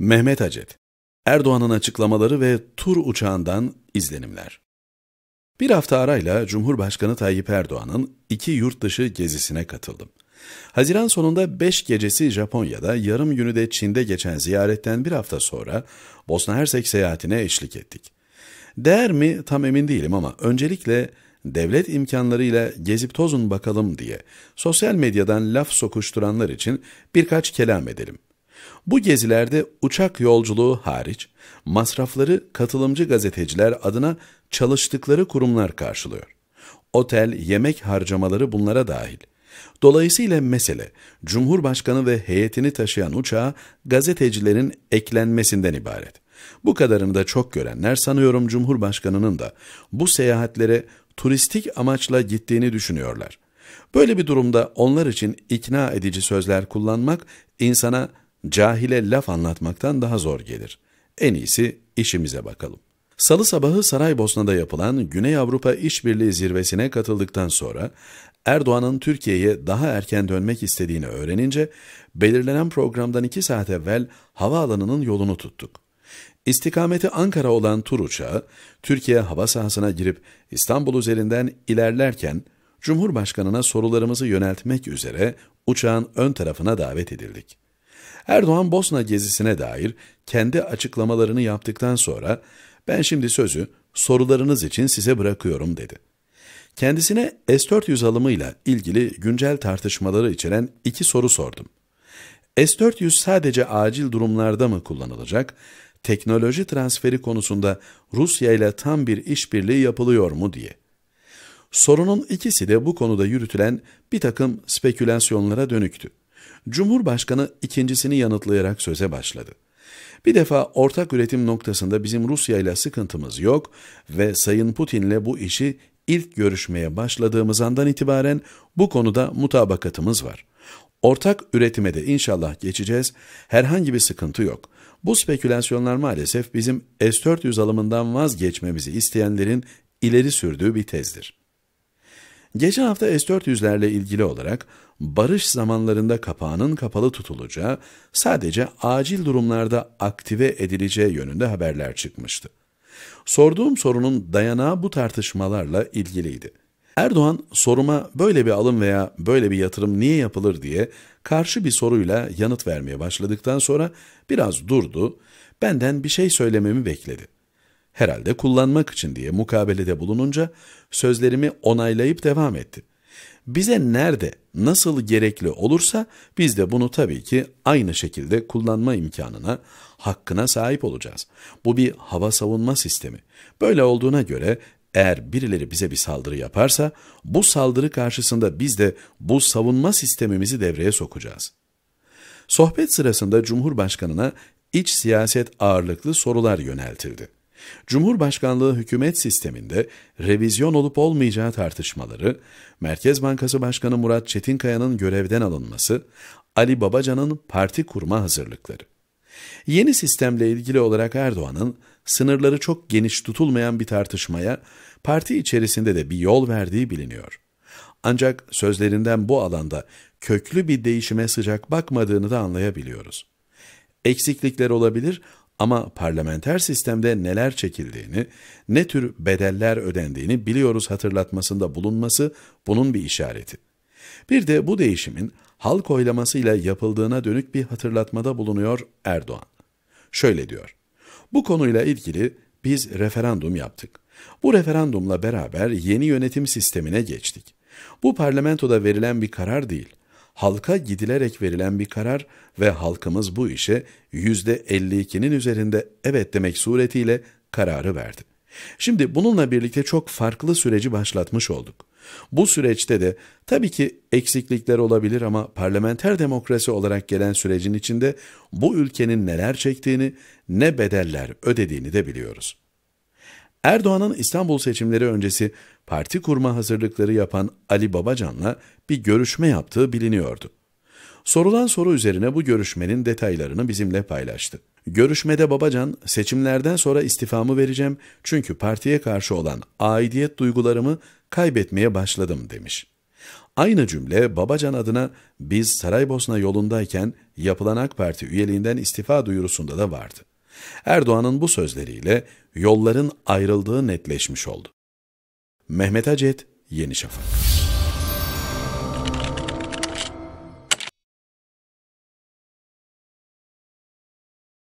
Mehmet Acet Erdoğan'ın açıklamaları ve tur uçağından izlenimler. Bir hafta arayla Cumhurbaşkanı Tayyip Erdoğan'ın iki yurt dışı gezisine katıldım. Haziran sonunda 5 gecesi Japonya'da, yarım günü de Çin'de geçen ziyaretten bir hafta sonra Bosna Hersek seyahatine eşlik ettik. Değer mi tam emin değilim ama öncelikle devlet imkanlarıyla gezip tozun bakalım diye sosyal medyadan laf sokuşturanlar için birkaç kelam edelim. Bu gezilerde uçak yolculuğu hariç masrafları katılımcı gazeteciler adına çalıştıkları kurumlar karşılıyor. Otel, yemek harcamaları bunlara dahil. Dolayısıyla mesele Cumhurbaşkanı ve heyetini taşıyan uçağa gazetecilerin eklenmesinden ibaret. Bu kadarını da çok görenler sanıyorum Cumhurbaşkanı'nın da bu seyahatlere turistik amaçla gittiğini düşünüyorlar. Böyle bir durumda onlar için ikna edici sözler kullanmak insana cahile laf anlatmaktan daha zor gelir. En iyisi işimize bakalım. Salı sabahı Saraybosna'da yapılan Güney Avrupa İşbirliği Zirvesi'ne katıldıktan sonra Erdoğan'ın Türkiye'ye daha erken dönmek istediğini öğrenince belirlenen programdan iki saat evvel havaalanının yolunu tuttuk. İstikameti Ankara olan tur uçağı Türkiye hava sahasına girip İstanbul üzerinden ilerlerken Cumhurbaşkanına sorularımızı yöneltmek üzere uçağın ön tarafına davet edildik. Erdoğan Bosna gezisine dair kendi açıklamalarını yaptıktan sonra ben şimdi sözü sorularınız için size bırakıyorum dedi. Kendisine S-400 alımıyla ilgili güncel tartışmaları içeren iki soru sordum. S-400 sadece acil durumlarda mı kullanılacak, teknoloji transferi konusunda Rusya ile tam bir işbirliği yapılıyor mu diye. Sorunun ikisi de bu konuda yürütülen bir takım spekülasyonlara dönüktü. Cumhurbaşkanı ikincisini yanıtlayarak söze başladı. Bir defa ortak üretim noktasında bizim Rusya ile sıkıntımız yok ve Sayın Putin ile bu işi ilk görüşmeye başladığımız andan itibaren bu konuda mutabakatımız var. Ortak üretime de inşallah geçeceğiz. Herhangi bir sıkıntı yok. Bu spekülasyonlar maalesef bizim S-400 alımından vazgeçmemizi isteyenlerin ileri sürdüğü bir tezdir. Geçen hafta S-400'lerle ilgili olarak barış zamanlarında kapağının kapalı tutulacağı, sadece acil durumlarda aktive edileceği yönünde haberler çıkmıştı. Sorduğum sorunun dayanağı bu tartışmalarla ilgiliydi. Erdoğan soruma böyle bir alım veya böyle bir yatırım niye yapılır diye karşı bir soruyla yanıt vermeye başladıktan sonra biraz durdu, benden bir şey söylememi bekledi herhalde kullanmak için diye mukabelede bulununca sözlerimi onaylayıp devam etti. Bize nerede, nasıl gerekli olursa biz de bunu tabii ki aynı şekilde kullanma imkanına, hakkına sahip olacağız. Bu bir hava savunma sistemi. Böyle olduğuna göre eğer birileri bize bir saldırı yaparsa bu saldırı karşısında biz de bu savunma sistemimizi devreye sokacağız. Sohbet sırasında Cumhurbaşkanına iç siyaset ağırlıklı sorular yöneltildi. Cumhurbaşkanlığı hükümet sisteminde revizyon olup olmayacağı tartışmaları, Merkez Bankası Başkanı Murat Çetinkaya'nın görevden alınması, Ali Babacan'ın parti kurma hazırlıkları. Yeni sistemle ilgili olarak Erdoğan'ın sınırları çok geniş tutulmayan bir tartışmaya parti içerisinde de bir yol verdiği biliniyor. Ancak sözlerinden bu alanda köklü bir değişime sıcak bakmadığını da anlayabiliyoruz. Eksiklikler olabilir ama parlamenter sistemde neler çekildiğini, ne tür bedeller ödendiğini biliyoruz hatırlatmasında bulunması bunun bir işareti. Bir de bu değişimin halk oylamasıyla yapıldığına dönük bir hatırlatmada bulunuyor Erdoğan. Şöyle diyor, bu konuyla ilgili biz referandum yaptık. Bu referandumla beraber yeni yönetim sistemine geçtik. Bu parlamentoda verilen bir karar değil, halka gidilerek verilen bir karar ve halkımız bu işe yüzde %52'nin üzerinde evet demek suretiyle kararı verdi. Şimdi bununla birlikte çok farklı süreci başlatmış olduk. Bu süreçte de tabii ki eksiklikler olabilir ama parlamenter demokrasi olarak gelen sürecin içinde bu ülkenin neler çektiğini, ne bedeller ödediğini de biliyoruz. Erdoğan'ın İstanbul seçimleri öncesi parti kurma hazırlıkları yapan Ali Babacan'la bir görüşme yaptığı biliniyordu. Sorulan soru üzerine bu görüşmenin detaylarını bizimle paylaştı. Görüşmede Babacan, seçimlerden sonra istifamı vereceğim çünkü partiye karşı olan aidiyet duygularımı kaybetmeye başladım demiş. Aynı cümle Babacan adına biz Saraybosna yolundayken yapılan AK Parti üyeliğinden istifa duyurusunda da vardı. Erdoğan'ın bu sözleriyle yolların ayrıldığı netleşmiş oldu. Mehmet Acet, Yeni Şafak.